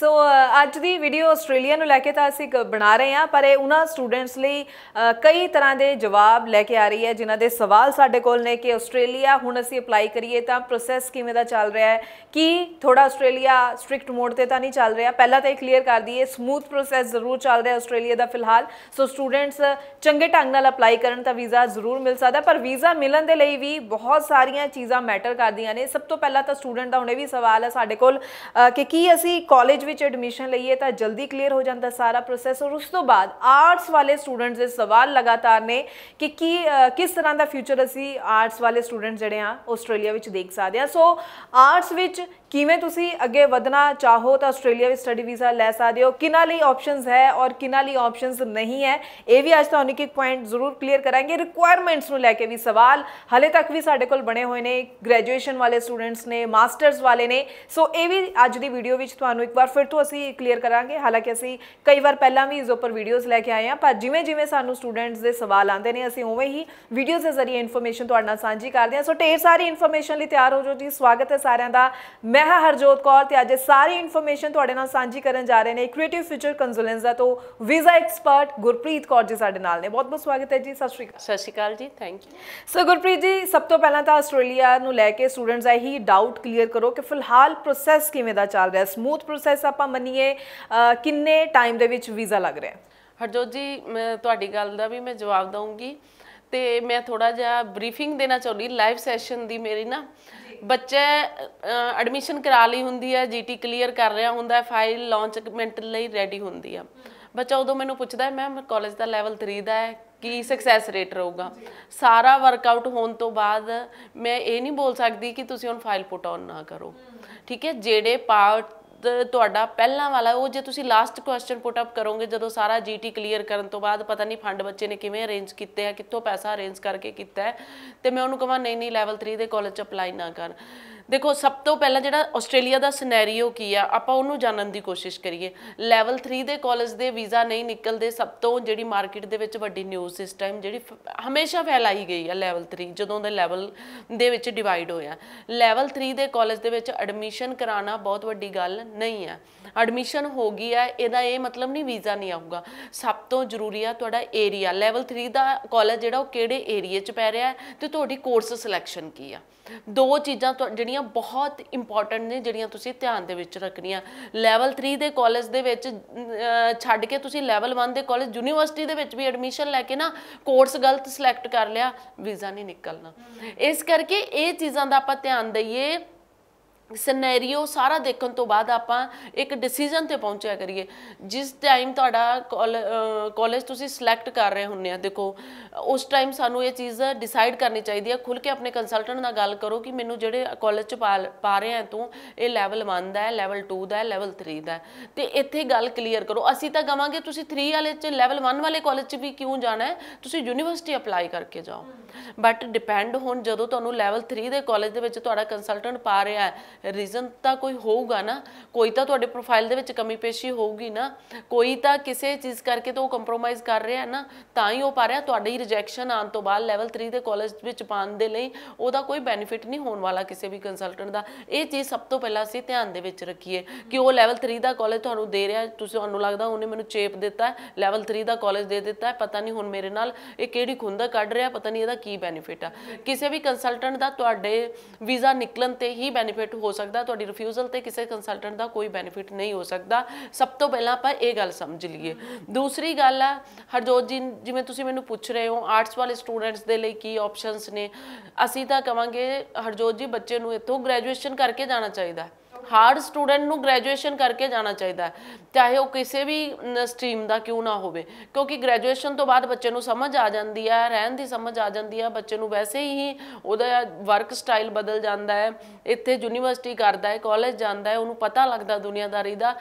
ਸੋ uh, ਅੱਜ ਦੀ video Australia ਨੂੰ ਲੈ ਕੇ ਤਾਂ ਅਸੀਂ ਬਣਾ ਰਹੇ ਹਾਂ ਪਰ ਇਹ ਉਹਨਾਂ ਸਟੂਡੈਂਟਸ ਲਈ ਕਈ ਤਰ੍ਹਾਂ ਦੇ ਜਵਾਬ ਲੈ ਕੇ ਆ ਰਹੀ ਹੈ ਜਿਨ੍ਹਾਂ ਦੇ ਸਵਾਲ ਸਾਡੇ ਕੋਲ ਨੇ ਕਿ ਆਸਟ੍ਰੇਲੀਆ ਹੁਣ ਅਸੀਂ ਅਪਲਾਈ ਕਰੀਏ ਤਾਂ ਪ੍ਰੋਸੈਸ ਕਿਵੇਂ ਦਾ ਚੱਲ ਰਿਹਾ ਹੈ ਕੀ ਥੋੜਾ ਆਸਟ੍ਰੇਲੀਆ ਸਟ੍ਰਿਕਟ ਮੋਡ ਤੇ ਤਾਂ ਨਹੀਂ ਚੱਲ ਰਿਹਾ ਪਹਿਲਾਂ ਤਾਂ ਇਹ ਕਲੀਅਰ ਕਰ ਦਈਏ ਸਮੂਥ ਪ੍ਰੋਸੈਸ ਜ਼ਰੂਰ ਚੱਲ ਰਿਹਾ ਆਸਟ੍ਰੇਲੀਆ ਦਾ ਫਿਲਹਾਲ ਸੋ ਸਟੂਡੈਂਟਸ ਚੰਗੇ ਢੰਗ ਨਾਲ ਅਪਲਾਈ ਕਰਨ ਤਾਂ ਵੀਜ਼ਾ ਜ਼ਰੂਰ ਮਿਲ ਸਕਦਾ ਪਰ ਵੀਜ਼ਾ ਮਿਲਣ ਦੇ ਲਈ ਵੀ ਬਹੁਤ ਸਾਰੀਆਂ ਚੀਜ਼ਾਂ ਮੈਟਰ ਕਰਦੀਆਂ ਨੇ ਸਭ ਤੋਂ ਪਹਿਲਾਂ ਤਾਂ ਸਟੂਡੈਂਟ ਦਾ ਹੁਣੇ ਵੀ ਸਵਾਲ ਹੈ ਸਾਡੇ ਕੋਲ ਕਿ ਕੀ ਅਸੀਂ ਕਾਲਜ ਵਿੱਚ ਐਡਮਿਸ਼ਨ ਲਈਏ ਤਾਂ ਜਲਦੀ ਕਲੀਅਰ ਹੋ ਜਾਂਦਾ ਸਾਰਾ ਪ੍ਰੋਸੈਸ ਔਰ ਉਸ ਤੋਂ ਬਾਅਦ ਆਰਟਸ ਵਾਲੇ ਸਟੂਡੈਂਟਸ ਦੇ ਸਵਾਲ ਲਗਾਤਾਰ ਨੇ ਕਿ ਕੀ ਕਿਸ ਤਰ੍ਹਾਂ ਦਾ ਫਿਊਚਰ ਅਸੀਂ ਆਰਟਸ ਵਾਲੇ ਸਟੂਡੈਂਟ ਜਿਹੜੇ ਆ ਆਸਟ੍ਰੇਲੀਆ ਵਿੱਚ ਦੇਖ ਸਕਦੇ ਆ ਸੋ ਆਰਟਸ ਵਿੱਚ ਕਿਵੇਂ ਤੁਸੀਂ ਅੱਗੇ ਵਧਣਾ ਚਾਹੋ ਤਾਂ ਆਸਟ੍ਰੇਲੀਆ ਵਿੱਚ ਸਟੱਡੀ ਵੀਜ਼ਾ ਲੈ ਸਕਦੇ ਹੋ ਕਿਨਾਂ ਲਈ ਆਪਸ਼ਨਸ ਹੈ ਔਰ ਕਿਨਾਂ ਲਈ ਆਪਸ਼ਨਸ ਨਹੀਂ ਹੈ ਇਹ ਵੀ ਅੱਜ ਤੁਹਾਨੂੰ ਇੱਕ ਪੁਆਇੰਟ ਜ਼ਰੂਰ ਕਲੀਅਰ ਕਰਾਂਗੇ ਰਿਕੁਆਇਰਮੈਂਟਸ ਨੂੰ ਲੈ ਕੇ ਵੀ ਸਵਾਲ ਹਲੇ ਤੱਕ ਵੀ ਸਾਡੇ ਕੋਲ ਬਣੇ ਹੋਏ ਨੇ ਗ੍ਰੈਜੂਏਸ਼ਨ ਵਾਲੇ ਸਟੂਡੈਂਟਸ ਨੇ ਮਾਸਟਰਸ ਵਾਲੇ ਨੇ ਸੋ ਇਹ ਵੀ ਅੱਜ ਦੀ ਵੀਡੀਓ ਵਿੱਚ ਤੁਹਾਨੂੰ ਇੱਕ ਵਾਰ ਫਿਰ ਤੋਂ ਅਸੀਂ ਕਲੀਅਰ ਕਰਾਂਗੇ ਹਾਲਾਂਕਿ ਅਸੀਂ ਕਈ ਵਾਰ ਪਹਿਲਾਂ ਵੀ ਇਸ ਉੱਪਰ ਵੀਡੀਓਜ਼ ਲੈ ਕੇ ਆਏ ਆਂ ਪਰ ਜਿਵੇਂ ਜਿਵੇਂ ਸਾਨੂੰ ਸਟੂਡੈਂਟਸ ਦੇ ਸਵਾਲ ਆਉਂਦੇ ਨੇ ਅਸੀਂ ਉਵੇਂ ਹੀ ਵੀਡੀਓਜ਼ ਦੇ ਜ਼ਰੀਏ ਇਨਫੋਰਮੇਸ਼ਨ ਤੁਹਾਡੇ ਨਾਲ ਸਾਂਝੀ ਕਰਦੇ ਆਂ ਸੋ ਢੇਰ ਸਾਰੀ ਇਨਫੋਰਮੇਸ਼ਨ ਲਈ ਤਿਆਰ ਹੋ ਜਾਓ ਜੀ ਸਵਾਗਤ ਹੈ ਸਾਰਿਆਂ ਦਾ ਮੈਂ ਹਾਂ ਹਰਜੋਤ ਕੌਰ ਤੇ ਅੱਜ ਸਾਰੀ ਇਨਫੋਰਮੇਸ਼ਨ ਤੁਹਾਡੇ ਨਾਲ ਸਾਂਝੀ ਕਰਨ ਜਾ ਰਹੇ ਨੇ ਕ੍ਰੀਏਟਿਵ ਫਿਊਚਰ ਕੰਸੂਲੈਂਸ ਦਾ ਤੋਂ ਵੀਜ਼ਾ ਐਕਸਪਰਟ ਗੁਰਪ੍ਰੀਤ ਕੌਰ ਜੀ ਸਾਡੇ ਨਾਲ ਨੇ ਬਹੁਤ ਬਹੁਤ ਸਵਾਗਤ ਹੈ ਜੀ ਸਤਿ ਸ਼੍ਰੀ ਅਕਾਲ ਸਤਿ ਸ਼੍ਰੀ ਅਕਾਲ ਜੀ ਥੈਂਕ ਯੂ ਸੋ ਗੁਰਪ੍ਰੀਤ ਜੀ ਸਭ ਤੋਂ ਪਹਿਲਾਂ ਤਾਂ ਆਸਟ੍ਰੇਲੀਆ ਨੂੰ ਲੈ ਕੇ ਸਟੂਡੈਂਟਸ ਆਹੀ ਡਾਊਟ ਕਲੀਅਰ ਕਰੋ ਕਿ ਫਿਲਹਾਲ ਪ੍ਰੋਸੈਸ ਕਿਵੇਂ ਦਾ ਚੱਲ ਰਿਹਾ ਸਮੂਥ ਪ੍ਰੋਸੈਸ ਆਪਾਂ ਮੰਨੀਏ ਕਿੰਨੇ ਟਾਈਮ ਦੇ ਵਿੱਚ ਵੀਜ਼ਾ ਲੱਗ ਰਿਹਾ ਹਰਜੋਤ ਜੀ ਮੈਂ ਤੁਹਾਡੀ ਗੱਲ ਦਾ ਵੀ ਮੈਂ ਜਵਾਬ ਦਵਾਂਗੀ ਤੇ ਮੈਂ ਥੋੜਾ ਜਿਹਾ ਬਰੀਫਿੰਗ ਦੇਣਾ ਚਾਹੁੰਦੀ ਲਾਈਵ ਸੈਸ਼ਨ ਦੀ ਮੇਰੀ ਨਾ ਬੱਚੇ ਐਡਮਿਸ਼ਨ ਕਰਾ ਲਈ ਹੁੰਦੀ ਹੈ ਜੀਟੀ ਕਲੀਅਰ ਕਰ ਰਿਹਾ ਹੁੰਦਾ ਫਾਈਲ ਲਾਂਚਮੈਂਟ ਲਈ ਰੈਡੀ ਹੁੰਦੀ ਆ ਬੱਚਾ ਉਦੋਂ ਮੈਨੂੰ ਪੁੱਛਦਾ ਮੈਮ ਕਾਲਜ ਦਾ ਲੈਵਲ 3 ਦਾ ਹੈ ਕੀ ਸਕਸੈਸ ਰੇਟ ਰਹੂਗਾ ਸਾਰਾ ਵਰਕਆਊਟ ਹੋਣ ਤੋਂ ਬਾਅਦ ਮੈਂ ਇਹ ਨਹੀਂ ਬੋਲ ਸਕਦੀ ਕਿ ਤੁਸੀਂ ਹੁਣ ਫਾਈਲ ਪੁੱਟ ਆਨ ਨਾ ਕਰੋ ਠੀਕ ਹੈ ਜਿਹੜੇ ਪਾਰਟ ਤੁਹਾਡਾ ਪਹਿਲਾਂ ਵਾਲਾ ਉਹ ਜੇ ਤੁਸੀਂ ਲਾਸਟ ਕੁਐਸਚਨ ਪੁੱਟ ਅਪ ਕਰੋਗੇ ਜਦੋਂ ਸਾਰਾ ਜੀਟੀ ਕਲੀਅਰ ਕਰਨ ਤੋਂ ਬਾਅਦ ਪਤਾ ਨਹੀਂ ਫੰਡ ਬੱਚੇ ਨੇ ਕਿਵੇਂ ਅਰੇਂਜ ਕੀਤੇ ਆ ਕਿੱਥੋਂ ਪੈਸਾ ਅਰੇਂਜ ਕਰਕੇ ਕੀਤਾ ਤੇ ਮੈਂ ਉਹਨੂੰ ਕਹਾਂ ਨਹੀਂ ਨਹੀਂ ਲੈਵਲ 3 ਦੇ ਕਾਲਜ ਚ ਅਪਲਾਈ ਨਾ ਕਰ ਦੇਖੋ ਸਭ ਤੋਂ ਪਹਿਲਾਂ ਜਿਹੜਾ ਆਸਟ੍ਰੇਲੀਆ ਦਾ ਸਿਨੈਰੀਓ ਕੀ ਆ ਆਪਾਂ ਉਹਨੂੰ ਜਾਣਨ ਦੀ ਕੋਸ਼ਿਸ਼ ਕਰੀਏ ਲੈਵਲ 3 ਦੇ ਕਾਲਜ ਦੇ ਵੀਜ਼ਾ ਨਹੀਂ ਨਿਕਲਦੇ ਸਭ ਤੋਂ ਜਿਹੜੀ ਮਾਰਕੀਟ ਦੇ ਵਿੱਚ ਵੱਡੀ ਨਿਊਜ਼ ਇਸ ਟਾਈਮ ਜਿਹੜੀ ਹਮੇਸ਼ਾ ਫੈਲਾਈ ਗਈ ਆ ਲੈਵਲ 3 ਜਦੋਂ ਦੇ ਲੈਵਲ ਦੇ ਵਿੱਚ ਡਿਵਾਈਡ ਹੋਇਆ ਲੈਵਲ 3 ਦੇ ਕਾਲਜ ਦੇ ਵਿੱਚ ਐਡਮਿਸ਼ਨ ਕਰਾਣਾ ਬਹੁਤ ਵੱਡੀ ਗੱਲ ਨਹੀਂ ਆ ਐਡਮਿਸ਼ਨ ਹੋ ਗਈ ਆ ਇਹਦਾ ਇਹ ਮਤਲਬ ਨਹੀਂ ਵੀਜ਼ਾ ਨਹੀਂ ਆਊਗਾ ਸਭ ਤੋਂ ਜ਼ਰੂਰੀ ਆ ਤੁਹਾਡਾ ਏਰੀਆ ਲੈਵਲ 3 ਦਾ ਕਾਲਜ ਜਿਹੜਾ ਉਹ ਕਿਹੜੇ ਏਰੀਆ 'ਚ ਪੈ ਰਿਹਾ ਤੇ ਤੁਹਾਡੀ ਕੋਰਸ ਸਿਲੈਕਸ਼ਨ ਕੀ ਆ ਦੋ ਚੀਜ਼ਾਂ ਜਿਹੜੀਆਂ ਬਹੁਤ ਇੰਪੋਰਟੈਂਟ ਨੇ ਜਿਹੜੀਆਂ ਤੁਸੀਂ ਧਿਆਨ ਦੇ ਵਿੱਚ ਰੱਖਣੀਆਂ ਲੈਵਲ 3 ਦੇ ਕਾਲਜ ਦੇ ਵਿੱਚ ਛੱਡ ਕੇ ਤੁਸੀਂ ਲੈਵਲ 1 ਦੇ ਕਾਲਜ ਯੂਨੀਵਰਸਿਟੀ ਦੇ ਵਿੱਚ ਵੀ ਐਡਮਿਸ਼ਨ ਲੈ ਕੇ ਨਾ ਕੋਰਸ ਗਲਤ ਸਿਲੈਕਟ ਕਰ ਲਿਆ ਵੀਜ਼ਾ ਨਹੀਂ ਨਿਕਲਣਾ ਇਸ ਕਰਕੇ ਇਹ ਚੀਜ਼ਾਂ ਦਾ ਆਪਾਂ ਧਿਆਨ ਦਈਏ ਸਿਨੈਰੀਓ ਸਾਰਾ ਦੇਖਣ ਤੋਂ ਬਾਅਦ ਆਪਾਂ ਇੱਕ ਡਿਸੀਜਨ ਤੇ ਪਹੁੰਚਿਆ ਕਰੀਏ ਜਿਸ ਟਾਈਮ ਤੁਹਾਡਾ ਕਾਲਜ ਤੁਸੀਂ ਸਿਲੈਕਟ ਕਰ ਰਹੇ ਹੁੰਨੇ ਆ ਦੇਖੋ ਉਸ ਟਾਈਮ ਸਾਨੂੰ ਇਹ ਚੀਜ਼ ਡਿਸਾਈਡ ਕਰਨੀ ਚਾਹੀਦੀ ਹੈ ਖੁੱਲ ਕੇ ਆਪਣੇ ਕੰਸਲਟੈਂਟ ਨਾਲ ਗੱਲ ਕਰੋ ਕਿ ਮੈਨੂੰ ਜਿਹੜੇ ਕਾਲਜ ਚ ਪਾ ਰਹੇ ਆ ਤੂੰ ਇਹ ਲੈਵਲ 1 ਦਾ ਹੈ ਲੈਵਲ 2 ਦਾ ਹੈ ਲੈਵਲ 3 ਦਾ ਤੇ ਇੱਥੇ ਗੱਲ ਕਲੀਅਰ ਕਰੋ ਅਸੀਂ ਤਾਂ ਕਵਾਂਗੇ ਤੁਸੀਂ 3 ਵਾਲੇ ਚ ਲੈਵਲ 1 ਵਾਲੇ ਕਾਲਜ ਚ ਵੀ ਕਿਉਂ ਜਾਣਾ ਤੁਸੀਂ ਯੂਨੀਵਰਸਿਟੀ ਅਪਲਾਈ ਕਰਕੇ ਜਾਓ ਬਟ ਡਿਪੈਂਡ ਹੁਣ ਜਦੋਂ ਤੁਹਾਨੂੰ ਲੈਵਲ 3 ਦੇ ਕਾਲਜ ਦੇ ਵਿੱਚ ਤੁਹਾਡਾ ਕੰਸਲਟੈਂਟ ਪਾ ਰਿਹਾ ਹੈ ਰੀਜ਼ਨ ਤਾਂ ਕੋਈ ਹੋਊਗਾ ਨਾ ਕੋਈ ਤਾਂ ਤੁਹਾਡੇ ਪ੍ਰੋਫਾਈਲ ਦੇ ਵਿੱਚ ਕਮੀ ਪੇਸ਼ੀ ਹੋਊਗੀ ਨਾ ਕੋਈ ਤਾਂ ਕਿਸੇ ਚੀਜ਼ ਕਰਕੇ ਤਾਂ ਉਹ ਕੰਪਰੋਮਾਈਜ਼ ਕਰ ਰਿਹਾ ਹੈ ਨਾ ਤਾਂ ਹੀ ਉਹ ਪਾ ਰਿਹਾ ਹੀ ਰਿਜੈਕਸ਼ਨ ਆਉਣ ਤੋਂ ਬਾਅਦ ਲੈਵਲ 3 ਦੇ ਕਾਲਜ ਵਿੱਚ ਪਾਉਣ ਦੇ ਲਈ ਉਹਦਾ ਕੋਈ ਬੈਨੀਫਿਟ ਨਹੀਂ ਹੋਣ ਵਾਲਾ ਕਿਸੇ ਵੀ ਕੰਸਲਟੈਂਟ ਦਾ ਇਹ ਚੀਜ਼ ਸਭ ਤੋਂ ਪਹਿਲਾਂ ਅਸੀਂ ਧਿਆਨ ਦੇ ਵਿੱਚ ਰੱਖੀਏ ਕਿ ਉਹ ਲੈਵਲ 3 ਦਾ ਕਾਲਜ ਤੁਹਾਨੂੰ ਦੇ ਰਿਹਾ ਤੁਸੀਂ ਤੁਹਾਨੂੰ ਲੱਗਦਾ ਉਹਨੇ ਮੈਨੂੰ ਚੇਪ ਦਿੱਤਾ ਲੈਵਲ 3 ਦਾ ਕਾਲਜ ਦੇ ਦਿੱਤਾ ਪਤਾ ਨਹੀਂ ਹੁਣ ਮੇਰੇ ਨਾਲ ਇਹ ਕਿਹੜੀ ਖੁੰਦਾ ਕੱਢ ਰਿਹਾ ਪਤਾ ਨਹੀਂ ਇਹਦਾ ਕੀ ਬੈਨੀਫਿਟ ਆ ਕਿਸੇ ਵੀ ਕੰਸਲਟੈਂਟ ਦਾ ਤੁਹਾਡੇ ਵੀਜ਼ਾ ਨਿਕਲਣ ਤੇ ਹੀ ਬੈਨੀਫਿਟ ਹੋ ਹੋ ਸਕਦਾ ਤੁਹਾਡੀ ਰਿਫਿਊਜ਼ਲ ਤੇ ਕਿਸੇ ਕੰਸਲਟੈਂਟ ਦਾ ਕੋਈ ਬੈਨੀਫਿਟ ਨਹੀਂ ਹੋ ਸਕਦਾ ਸਭ ਤੋਂ ਪਹਿਲਾਂ ਆਪਾਂ ਇਹ ਗੱਲ ਸਮਝ ਲਈਏ ਦੂਸਰੀ ਗੱਲ ਆ ਹਰਜੋਤ ਜੀ ਜਿਵੇਂ ਤੁਸੀਂ ਮੈਨੂੰ ਪੁੱਛ ਰਹੇ ਹੋ ਆਰਟਸ ਵਾਲੇ ਸਟੂਡੈਂਟਸ ਦੇ ਲਈ ਕੀ ਆਪਸ਼ਨਸ ਨੇ ਅਸੀਂ ਤਾਂ ਕਵਾਂਗੇ ਹਰਜੋਤ ਜੀ ਬੱਚੇ ਨੂੰ ਇੱਥੋਂ ਗ੍ਰੈਜੂਏਸ਼ਨ ਕਰਕੇ ਜਾਣਾ ਚਾਹੀਦਾ ਹੈ ਹਰ ਸਟੂਡੈਂਟ ਨੂੰ ਗ੍ਰੈਜੂਏਸ਼ਨ ਕਰਕੇ ਜਾਣਾ ਚਾਹੀਦਾ ਹੈ ਚਾਹੇ ਉਹ ਕਿਸੇ ਵੀ ਸਟਰੀਮ ਦਾ ਕਿਉਂ ਨਾ ਹੋਵੇ ਕਿਉਂਕਿ ਗ੍ਰੈਜੂਏਸ਼ਨ ਤੋਂ ਬਾਅਦ ਬੱਚੇ ਨੂੰ ਸਮਝ ਆ ਜਾਂਦੀ ਹੈ ਰਹਿਣ ਦੀ ਸਮਝ ਆ ਜਾਂਦੀ ਹੈ ਬੱਚੇ ਨੂੰ ਵੈਸੇ ਹੀ ਉਹਦਾ ਵਰਕ ਸਟਾਈਲ ਬਦਲ ਜਾਂਦਾ ਹੈ ਇੱਥੇ ਯੂਨੀਵਰਸਿਟੀ ਕਰਦਾ ਹੈ ਕਾਲਜ ਜਾਂਦਾ ਹੈ ਉਹਨੂੰ ਪਤਾ ਲੱਗਦਾ ਦੁਨੀਆਦਾਰੀ ਦਾ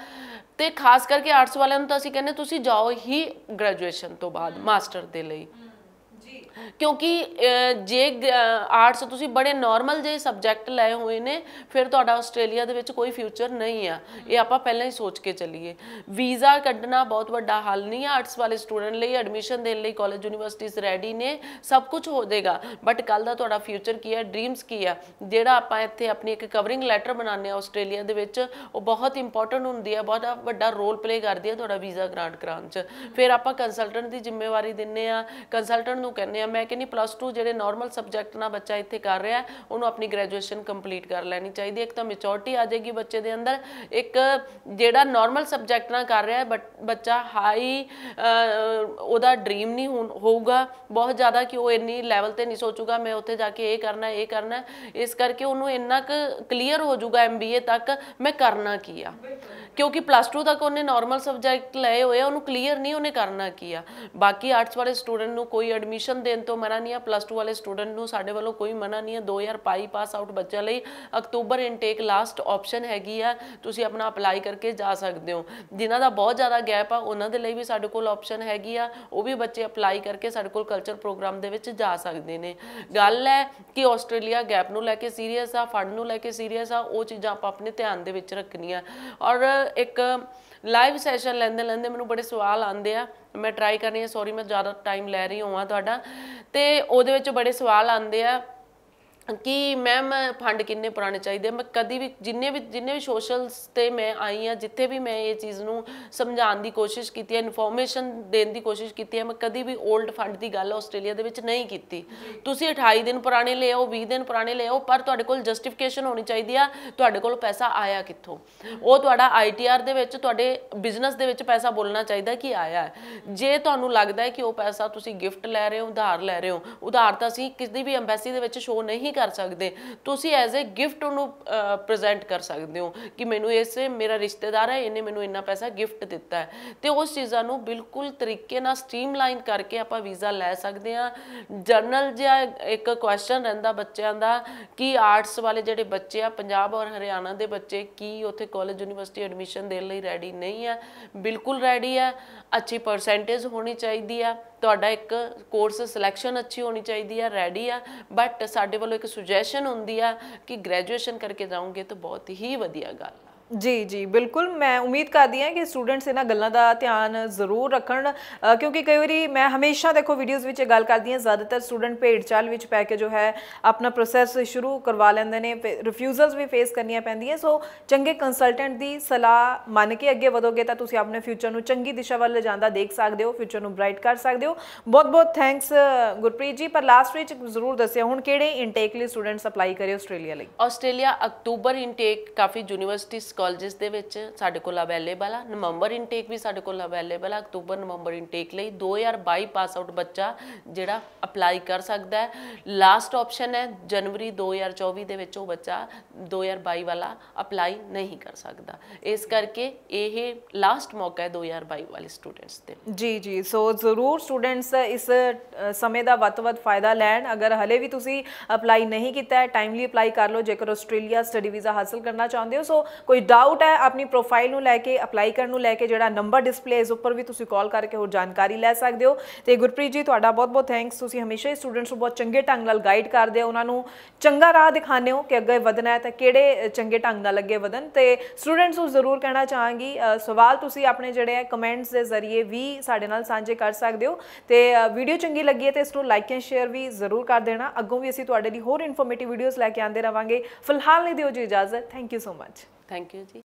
ਤੇ ਖਾਸ ਕਰਕੇ ਆਰਟਸ ਵਾਲਿਆਂ ਨੂੰ ਤਾਂ ਅਸੀਂ ਕਹਿੰਦੇ ਤੁਸੀਂ ਜਾਓ ਹੀ ਗ੍ਰੈਜੂਏਸ਼ਨ ਤੋਂ ਬਾਅਦ ਮਾਸਟਰ ਦੇ ਲਈ ਕਿਉਂਕਿ ਜੇ ਆਰਟਸ ਤੁਸੀਂ ਬੜੇ ਨਾਰਮਲ ਜੇ ਸਬਜੈਕਟ ਲਏ ਹੋਏ ਨੇ ਫਿਰ ਤੁਹਾਡਾ ਆਸਟ੍ਰੇਲੀਆ ਦੇ ਵਿੱਚ ਕੋਈ ਫਿਊਚਰ ਨਹੀਂ ਆ ਇਹ ਆਪਾਂ ਪਹਿਲਾਂ ਹੀ ਸੋਚ ਕੇ ਚੱਲੀਏ ਵੀਜ਼ਾ ਕੱਢਣਾ ਬਹੁਤ ਵੱਡਾ ਹੱਲ ਨਹੀਂ ਆ ਆਰਟਸ ਵਾਲੇ ਸਟੂਡੈਂਟ ਲਈ ਐਡਮਿਸ਼ਨ ਦੇਣ ਲਈ ਕਾਲਜ ਯੂਨੀਵਰਸਿਟੀਆਂ ਰੈਡੀ ਨੇ ਸਭ ਕੁਝ ਹੋ ਜਾਏਗਾ ਬਟ ਕੱਲ ਦਾ ਤੁਹਾਡਾ ਫਿਊਚਰ ਕੀ ਆ ਡ੍ਰੀਮਸ ਕੀ ਆ ਜਿਹੜਾ ਆਪਾਂ ਇੱਥੇ ਆਪਣੀ ਇੱਕ ਕਵਰਿੰਗ ਲੈਟਰ ਬਣਾਉਂਦੇ ਆ ਆਸਟ੍ਰੇਲੀਆ ਦੇ ਵਿੱਚ ਉਹ ਬਹੁਤ ਇੰਪੋਰਟੈਂਟ ਹੁੰਦੀ ਆ ਬਹੁਤ ਵੱਡਾ ਰੋਲ ਪਲੇ ਕਰਦੀ ਆ ਤੁਹਾਡਾ ਵੀਜ਼ਾ ਗ੍ਰਾਂਟ ਕਰਾਉਣ 'ਚ ਫਿਰ ਆਪਾਂ ਕੰਸਲਟੈਂਟ ਦੀ ਜ਼ਿੰਮੇਵਾਰੀ ਦਿੰਨੇ ਆ ਕੰਸਲਟੈਂਟ ਨੂੰ ਕਹਿੰਨੇ ਆ ਮੈਂ ਕਹਿੰਨੀ ਪਲੱਸ 2 ਜਿਹੜੇ ਨਾਰਮਲ ਸਬਜੈਕਟ ਨਾਲ ਬੱਚਾ ਇੱਥੇ ਕਰ ਰਿਹਾ ਉਹਨੂੰ ਆਪਣੀ ਗ੍ਰੈਜੂਏਸ਼ਨ ਕੰਪਲੀਟ ਕਰ ਲੈਣੀ ਚਾਹੀਦੀ ਇੱਕ ਤਾਂ ਮੈਚੋਰਟੀ ਆ ਜਾਏਗੀ ਬੱਚੇ ਦੇ ਅੰਦਰ ਇੱਕ ਜਿਹੜਾ ਨਾਰਮਲ ਸਬਜੈਕਟ ਨਾਲ ਕਰ ਰਿਹਾ ਬੱਚਾ ਹਾਈ ਉਹਦਾ ਡ੍ਰੀਮ ਨਹੀਂ ਹੋਊਗਾ ਬਹੁਤ ਜ਼ਿਆਦਾ ਕਿ ਉਹ ਇੰਨੀ ਲੈਵਲ ਤੇ ਨਹੀਂ ਸੋਚੂਗਾ ਮੈਂ ਉੱਥੇ ਜਾ ਕੇ ਇਹ ਕਰਨਾ ਇਹ ਕਰਨਾ ਇਸ ਕਰਕੇ ਉਹਨੂੰ ਇੰਨਾ ਕੁ ਕਲੀਅਰ ਹੋ ਜਾਊਗਾ ਐਮਬੀਏ ਤੱਕ ਮੈਂ ਕਰਨਾ ਕੀ ਆ ਕਿਉਂਕਿ ਪਲੱਸ 2 ਤੱਕ ਉਹਨੇ ਨਾਰਮਲ ਸਬਜੈਕਟ ਲਏ ਹੋਏ ਆ ਉਹਨੂੰ ਕਲੀਅਰ ਨਹੀਂ ਉਹਨੇ ਕਰਨਾ ਕੀ ਆ ਬਾਕੀ ਆਰਟਸ ਵਾਲੇ ਸਟੂਡੈਂਟ ਨੂੰ ਕੋਈ ਐਡਮਿਸ਼ਨ ਦੇ ਦੇਣ ਤੋਂ ਮਨਾ ਨਹੀਂ ਆ ਪਲੱਸ 2 ਵਾਲੇ ਸਟੂਡੈਂਟ ਨੂੰ ਸਾਡੇ ਵੱਲੋਂ ਕੋਈ ਮਨਾ ਨਹੀਂ ਆ 2022 ਪਾਈ ਪਾਸ ਆਊਟ ਬੱਚਿਆਂ ਲਈ ਅਕਤੂਬਰ ਇਨਟੇਕ ਲਾਸਟ ਆਪਸ਼ਨ ਹੈਗੀ ਆ ਤੁਸੀਂ ਆਪਣਾ ਅਪਲਾਈ ਕਰਕੇ ਜਾ ਸਕਦੇ ਹੋ ਜਿਨ੍ਹਾਂ ਦਾ ਬਹੁਤ ਜ਼ਿਆਦਾ ਗੈਪ ਆ ਉਹਨਾਂ ਦੇ ਲਈ ਵੀ ਸਾਡੇ ਕੋਲ ਆਪਸ਼ਨ ਹੈਗੀ ਆ ਉਹ ਵੀ ਬੱਚੇ ਅਪਲਾਈ ਕਰਕੇ ਸਾਡੇ ਕੋਲ ਕਲਚਰ ਪ੍ਰੋਗਰਾਮ ਦੇ ਵਿੱਚ ਜਾ ਸਕਦੇ ਨੇ ਗੱਲ ਹੈ ਕਿ ਆਸਟ੍ਰੇਲੀਆ ਗੈਪ ਨੂੰ ਲੈ ਕੇ ਸੀਰੀਅਸ ਆ ਫੰਡ ਨੂੰ ਲੈ ਕੇ ਸੀਰੀਅਸ ਆ ਉਹ ਚੀਜ਼ਾਂ ਆਪਾਂ ਆਪਣੇ ਧਿਆਨ ਦੇ ਵਿੱਚ ਰੱਖਣੀਆਂ ਔਰ ਇੱਕ ਲਾਈਵ ਸੈਸ਼ਨ ਲੈਂਦੇ ਲੈਂਦੇ ਮੈਨੂੰ ਬੜੇ ਸਵਾਲ ਆਉਂਦੇ ਆ ਮੈਂ ਟਰਾਈ ਕਰਨੀ ਹਾਂ ਸੌਰੀ ਮੈਂ ਜ਼ਿਆਦਾ ਟਾਈਮ ਲੈ ਰਹੀ ਹਾਂ ਤੁਹਾਡਾ ਤੇ ਉਹਦੇ ਵਿੱਚ ਬੜੇ ਸਵਾਲ ਆਉਂਦੇ ਆ ਕਿ ਮੈਮ ਫੰਡ ਕਿੰਨੇ ਪੁਰਾਣੇ ਚਾਹੀਦੇ ਮੈਂ ਕਦੀ ਵੀ ਜਿੰਨੇ ਵੀ ਜਿੰਨੇ ਵੀ ਸੋਸ਼ਲਸ ਤੇ ਮੈਂ ਆਈ ਆ ਜਿੱਥੇ ਵੀ ਮੈਂ ਇਹ ਚੀਜ਼ ਨੂੰ ਸਮਝਾਉਣ ਦੀ ਕੋਸ਼ਿਸ਼ ਕੀਤੀ ਹੈ ਇਨਫੋਰਮੇਸ਼ਨ ਦੇਣ ਦੀ ਕੋਸ਼ਿਸ਼ ਕੀਤੀ ਹੈ ਮੈਂ ਕਦੀ ਵੀ 올ਡ ਫੰਡ ਦੀ ਗੱਲ ਆਸਟ੍ਰੇਲੀਆ ਦੇ ਵਿੱਚ ਨਹੀਂ ਕੀਤੀ ਤੁਸੀਂ 28 ਦਿਨ ਪੁਰਾਣੇ ਲੈ ਆਓ 20 ਦਿਨ ਪੁਰਾਣੇ ਲੈ ਆਓ ਪਰ ਤੁਹਾਡੇ ਕੋਲ ਜਸਟੀਫਿਕੇਸ਼ਨ ਹੋਣੀ ਚਾਹੀਦੀ ਆ ਤੁਹਾਡੇ ਕੋਲ ਪੈਸਾ ਆਇਆ ਕਿੱਥੋਂ ਉਹ ਤੁਹਾਡਾ ਆਈਟੀਆਰ ਦੇ ਵਿੱਚ ਤੁਹਾਡੇ ਬਿਜ਼ਨਸ ਦੇ ਵਿੱਚ ਪੈਸਾ ਬੋਲਣਾ ਚਾਹੀਦਾ ਕਿ ਆਇਆ ਜੇ ਤੁਹਾਨੂੰ ਲੱਗਦਾ ਹੈ ਕਿ ਉਹ ਪੈਸਾ ਤੁਸੀਂ ਗਿਫਟ ਲੈ ਰਹੇ ਹੋ ਉਧਾਰ ਲੈ ਰਹੇ ਹੋ ਉਧਾਰ ਤਾਂ ਅਸੀਂ ਕਿਸੇ ਵੀ ਐਮਬੈਸੀ ਦੇ ਵਿੱਚ ਸ਼ੋ ਨਹੀਂ ਕਰ ਸਕਦੇ ਤੁਸੀਂ ਐਜ਼ ਅ ਗਿਫਟ ਉਹਨੂੰ ਪ੍ਰੈਜ਼ੈਂਟ ਕਰ ਸਕਦੇ ਹੋ ਕਿ ਮੈਨੂੰ ਇਸ ਮੇਰਾ ਰਿਸ਼ਤੇਦਾਰ ਹੈ ਇਹਨੇ ਮੈਨੂੰ ਇੰਨਾ ਪੈਸਾ ਗਿਫਟ ਦਿੱਤਾ ਹੈ ਤੇ ਉਸ ਚੀਜ਼ਾਂ ਨੂੰ ਬਿਲਕੁਲ ਤਰੀਕੇ ਨਾਲ ਸਟ੍ਰੀਮਲਾਈਨ ਕਰਕੇ ਆਪਾਂ ਵੀਜ਼ਾ ਲੈ ਸਕਦੇ ਆ ਜਰਨਲ ਜਿਹਾ ਇੱਕ ਕੁਐਸਚਨ ਰਹਿੰਦਾ ਬੱਚਿਆਂ ਦਾ ਕਿ ਆਰਟਸ ਵਾਲੇ ਜਿਹੜੇ ਬੱਚੇ ਆ ਪੰਜਾਬ ਔਰ ਹਰਿਆਣਾ ਦੇ ਬੱਚੇ ਕੀ ਉੱਥੇ ਕਾਲਜ ਯੂਨੀਵਰਸਿਟੀ ਐਡਮਿਸ਼ਨ ਦੇਣ ਲਈ ਰੈਡੀ ਨਹੀਂ ਹੈ ਬਿਲਕੁਲ ਰੈਡੀ ਹੈ ਅੱਛੀ ਪਰਸੈਂਟੇਜ ਹੋਣੀ ਚਾਹੀਦੀ ਆ ਤੁਹਾਡਾ ਇੱਕ ਕੋਰਸ ਸਿਲੈਕਸ਼ਨ ਅੱਛੀ ਹੋਣੀ ਚਾਹੀਦੀ ਆ ਰੈਡੀ ਆ ਬਟ ਸਾਡੇ ਵੱਲੋਂ ਇੱਕ ਸੁਜੈਸ਼ਨ ਹੁੰਦੀ ਆ ਕਿ ਗ੍ਰੈਜੂਏਸ਼ਨ ਕਰਕੇ ਜਾਓਗੇ ਤਾਂ ਬਹੁਤ ਹੀ ਵਧੀਆ ਗੱਲ ਜੀ ਜੀ ਬਿਲਕੁਲ ਮੈਂ ਉਮੀਦ ਕਰਦੀ ਹਾਂ ਕਿ ਸਟੂਡੈਂਟਸ ਇਹਨਾਂ ਗੱਲਾਂ ਦਾ ਧਿਆਨ ਜ਼ਰੂਰ ਰੱਖਣ ਕਿਉਂਕਿ ਕਈ ਵਾਰੀ ਮੈਂ ਹਮੇਸ਼ਾ ਦੇਖੋ ਵੀਡੀਓਜ਼ ਵਿੱਚ ਇਹ ਗੱਲ ਕਰਦੀ ਹਾਂ ਜ਼ਿਆਦਾਤਰ ਸਟੂਡੈਂਟ ਪੇਡ ਚਾਲ ਵਿੱਚ ਪੈ ਕੇ ਜੋ ਹੈ ਆਪਣਾ ਪ੍ਰੋਸੈਸ ਸ਼ੁਰੂ ਕਰਵਾ ਲੈਂਦੇ ਨੇ ਰਿਫਿਊਜ਼ਲਸ ਵੀ ਫੇਸ ਕਰਨੀਆਂ ਪੈਂਦੀਆਂ ਸੋ ਚੰਗੇ ਕੰਸਲਟੈਂਟ ਦੀ ਸਲਾਹ ਮੰਨ ਕੇ ਅੱਗੇ ਵਧੋਗੇ ਤਾਂ ਤੁਸੀਂ ਆਪਣੇ ਫਿਊਚਰ ਨੂੰ ਚੰਗੀ ਦਿਸ਼ਾ ਵੱਲ ਲਿਜਾਂਦਾ ਦੇਖ ਸਕਦੇ ਹੋ ਫਿਊਚਰ ਨੂੰ ਬ੍ਰਾਈਟ ਕਰ ਸਕਦੇ ਹੋ ਬਹੁਤ-ਬਹੁਤ ਥੈਂਕਸ ਗੁਰਪ੍ਰੀਤ ਜੀ ਪਰ ਲਾਸਟ ਵਿੱਚ ਜ਼ਰੂਰ ਦੱਸਿਓ ਹੁਣ ਕਿਹੜੇ ਇਨਟੇਕ ਲਈ ਸਟੂਡੈਂਟਸ ਅਪਲਾਈ ਕਰੇ ਆਸਟ੍ਰੇਲੀਆ ਲਈ ਆਸਟ੍ਰੇਲੀਆ ਅਕਤੂਬਰ ਇਨਟੇਕ ਕਾਫੀ ਯੂਨੀਵਰਸਿਟੀਜ਼ ਕਾਲਜਸ ਦੇ ਵਿੱਚ ਸਾਡੇ ਕੋਲ ਅਵੇਲੇਬਲ ਆ ਨਵੰਬਰ ਇਨਟੇਕ ਵੀ ਸਾਡੇ ਕੋਲ ਅਵੇਲੇਬਲ ਆ ਅਕਤੂਬਰ ਨਵੰਬਰ ਇਨਟੇਕ ਲਈ 2022 ਪਾਸ ਆਊਟ ਬੱਚਾ ਜਿਹੜਾ ਅਪਲਾਈ ਕਰ ਸਕਦਾ ਹੈ ਲਾਸਟ ਆਪਸ਼ਨ ਹੈ ਜਨਵਰੀ 2024 ਦੇ ਵਿੱਚ ਉਹ ਬੱਚਾ 2022 ਵਾਲਾ ਅਪਲਾਈ ਨਹੀਂ ਕਰ ਸਕਦਾ ਇਸ ਕਰਕੇ ਇਹ ਲਾਸਟ ਮੌਕਾ ਹੈ 2022 ਵਾਲੇ ਸਟੂਡੈਂਟਸ ਦੇ ਜੀ ਜੀ ਸੋ ਜ਼ਰੂਰ ਸਟੂਡੈਂਟਸ ਇਸ ਸਮੇਂ ਦਾ ਵੱਧ-ਵੱਧ ਫਾਇਦਾ ਲੈਣ ਅਗਰ ਹਲੇ ਵੀ ਤੁਸੀਂ ਅਪਲਾਈ ਨਹੀਂ ਕੀਤਾ ਹੈ ਟਾਈਮਲੀ ਅਪਲਾਈ ਕਰ ਲਓ ਜੇਕਰ ਆਸਟ੍ਰੇਲੀਆ ਸਟੱਡੀ ਵੀਜ਼ਾ ਹਾਸਲ ਕਰਨਾ ਚਾਹੁੰਦੇ ਹੋ ਸੋ ਕੋਈ ਡਾਊਟ ਹੈ ਆਪਣੀ ਪ੍ਰੋਫਾਈਲ ਨੂੰ ਲੈ ਕੇ ਅਪਲਾਈ ਕਰਨ ਨੂੰ ਲੈ ਕੇ ਜਿਹੜਾ ਨੰਬਰ ਡਿਸਪਲੇ ਇਸ ਉੱਪਰ ਵੀ ਤੁਸੀਂ ਕਾਲ ਕਰਕੇ ਹੋਰ ਜਾਣਕਾਰੀ ਲੈ ਸਕਦੇ ਹੋ ਤੇ ਗੁਰਪ੍ਰੀਤ ਜੀ ਤੁਹਾਡਾ ਬਹੁਤ-ਬਹੁਤ ਥੈਂਕਸ ਤੁਸੀਂ ਹਮੇਸ਼ਾ ਹੀ ਸਟੂਡੈਂਟਸ ਨੂੰ ਬਹੁਤ ਚੰਗੇ ਢੰਗ ਨਾਲ ਗਾਈਡ ਕਰਦੇ ਹੋ ਉਹਨਾਂ ਨੂੰ ਚੰਗਾ ਰਾਹ ਦਿਖਾਉਂਦੇ ਹੋ ਕਿ ਅੱਗੇ ਵਧਣਾ ਹੈ ਤਾਂ ਕਿਹੜੇ ਚੰਗੇ ਢੰਗ ਨਾਲ ਅੱਗੇ ਵਧਣ ਤੇ ਸਟੂਡੈਂਟਸ ਨੂੰ ਜ਼ਰੂਰ ਕਹਿਣਾ ਚਾਹਾਂਗੀ ਸਵਾਲ ਤੁਸੀਂ ਆਪਣੇ ਜਿਹੜੇ ਹੈ ਕਮੈਂਟਸ ਦੇ ਜ਼ਰੀਏ ਵੀ ਸਾਡੇ ਨਾਲ ਸਾਂਝੇ ਕਰ ਸਕਦੇ ਹੋ ਤੇ ਵੀਡੀਓ ਚੰਗੀ ਲੱਗੀ ਹੈ ਤੇ ਇਸ ਨੂੰ ਲਾਈਕ ਐਂਡ ਸ਼ੇਅਰ ਵੀ ਜ਼ਰੂਰ ਕਰ ਦੇਣਾ ਅੱਗੋਂ ਵੀ ਅਸੀਂ ਤੁਹਾਡੇ ਲਈ ਹੋਰ ਇਨਫੋਰਮੇਟਿਵ ਵੀਡੀਓਜ਼ ਲੈ ਕੇ ਆਂਦੇ ਰਵਾਂਗੇ ਫਿਲਹਾਲ ਲਈ ਦਿਓ ਜੀ ਇਜਾਜ਼ਤ thank you so much Thank you, Ji.